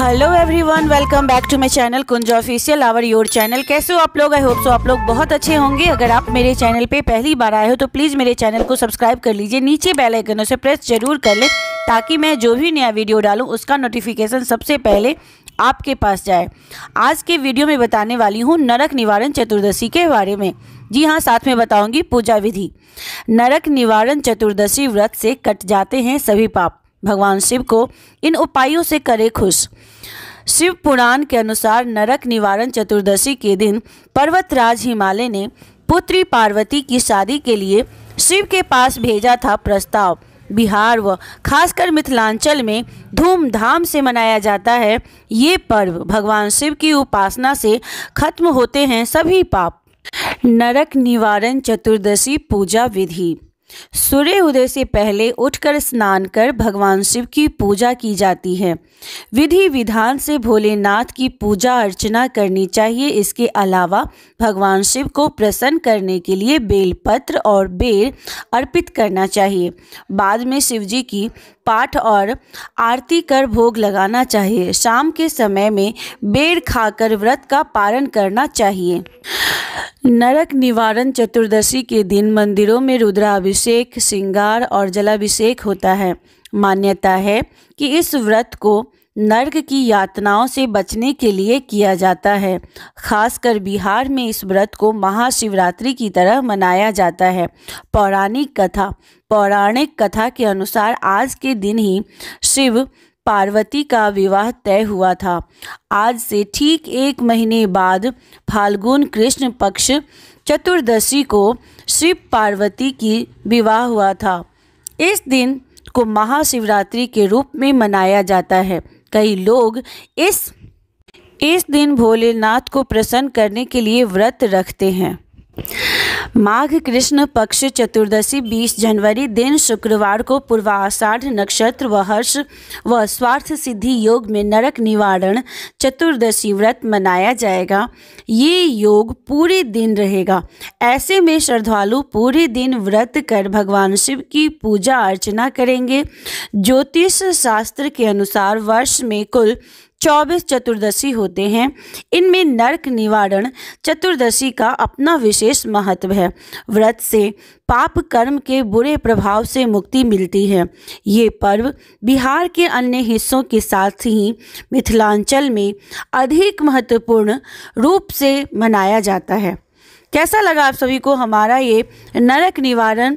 hello everyone welcome back to my channel Kunj official our your channel कैसे हो आप लोग आई होप सो आप लोग बहुत अच्छे होंगे अगर आप मेरे चैनल पे पहली बार आए हो तो प्लीज़ मेरे चैनल को सब्सक्राइब कर लीजिए नीचे बेल आइकन उसे प्रेस जरूर कर लें ताकि मैं जो भी नया वीडियो डालूं उसका नोटिफिकेशन सबसे पहले आपके पास जाए आज के वीडियो में बताने वाली हूँ नरक निवारण चतुर्दशी के बारे में जी हाँ साथ में बताऊँगी पूजा विधि नरक निवारण चतुर्दशी व्रत से कट जाते हैं सभी पाप भगवान शिव को इन उपायों से करे खुश शिव पुराण के अनुसार नरक निवारण चतुर्दशी के दिन पर्वतराज हिमालय ने पुत्री पार्वती की शादी के लिए शिव के पास भेजा था प्रस्ताव बिहार व खासकर मिथिलांचल में धूमधाम से मनाया जाता है ये पर्व भगवान शिव की उपासना से खत्म होते हैं सभी पाप नरक निवारण चतुर्दशी पूजा विधि सूर्य उदय से पहले उठकर स्नान कर भगवान शिव की पूजा की जाती है विधि विधान से भोलेनाथ की पूजा अर्चना करनी चाहिए इसके अलावा भगवान शिव को प्रसन्न करने के लिए बेलपत्र और बेल अर्पित करना चाहिए बाद में शिव जी की पाठ और आरती कर भोग लगाना चाहिए शाम के समय में बेर खाकर व्रत का पालन करना चाहिए नरक निवारण चतुर्दशी के दिन मंदिरों में रुद्राभिषेक श्रृंगार और जलाभिषेक होता है मान्यता है कि इस व्रत को नर्क की यातनाओं से बचने के लिए किया जाता है खासकर बिहार में इस व्रत को महाशिवरात्रि की तरह मनाया जाता है पौराणिक कथा पौराणिक कथा के अनुसार आज के दिन ही शिव पार्वती का विवाह तय हुआ था आज से ठीक एक महीने बाद फाल्गुन कृष्ण पक्ष चतुर्दशी को शिव पार्वती की विवाह हुआ था इस दिन को महाशिवरात्रि के रूप में मनाया जाता है कई लोग इस इस दिन भोलेनाथ को प्रसन्न करने के लिए व्रत रखते हैं माघ कृष्ण पक्ष चतुर्दशी 20 जनवरी दिन शुक्रवार को पूर्वाषाढ़ नक्षत्र व हर्ष व स्वार्थ सिद्धि योग में नरक निवारण चतुर्दशी व्रत मनाया जाएगा ये योग पूरे दिन रहेगा ऐसे में श्रद्धालु पूरे दिन व्रत कर भगवान शिव की पूजा अर्चना करेंगे ज्योतिष शास्त्र के अनुसार वर्ष में कुल चौबीस चतुर्दशी होते हैं इनमें नरक निवारण चतुर्दशी का अपना विशेष महत्व है व्रत से पाप कर्म के बुरे प्रभाव से मुक्ति मिलती है ये पर्व बिहार के अन्य हिस्सों के साथ ही मिथिलांचल में अधिक महत्वपूर्ण रूप से मनाया जाता है कैसा लगा आप सभी को हमारा ये नरक निवारण